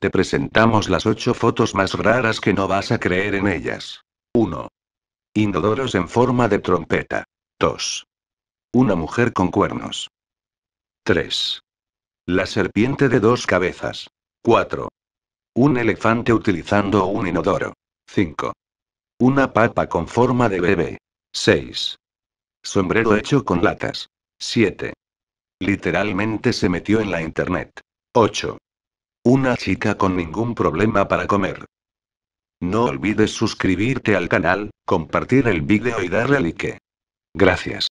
Te presentamos las ocho fotos más raras que no vas a creer en ellas. 1. Inodoros en forma de trompeta. 2. Una mujer con cuernos. 3. La serpiente de dos cabezas. 4. Un elefante utilizando un inodoro. 5. Una papa con forma de bebé. 6. Sombrero hecho con latas. 7. Literalmente se metió en la internet. 8. Una chica con ningún problema para comer. No olvides suscribirte al canal, compartir el vídeo y darle like. Gracias.